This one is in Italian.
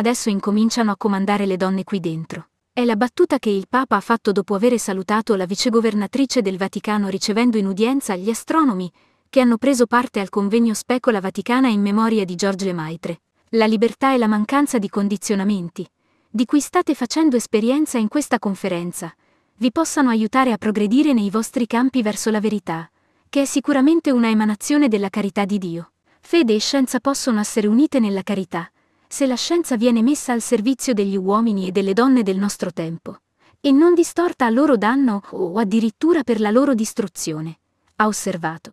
adesso incominciano a comandare le donne qui dentro. È la battuta che il Papa ha fatto dopo aver salutato la vicegovernatrice del Vaticano ricevendo in udienza gli astronomi, che hanno preso parte al convegno Specola Vaticana in memoria di Giorgio Lemaitre. La libertà e la mancanza di condizionamenti, di cui state facendo esperienza in questa conferenza, vi possano aiutare a progredire nei vostri campi verso la verità, che è sicuramente una emanazione della carità di Dio. Fede e scienza possono essere unite nella carità, se la scienza viene messa al servizio degli uomini e delle donne del nostro tempo, e non distorta a loro danno o addirittura per la loro distruzione, ha osservato.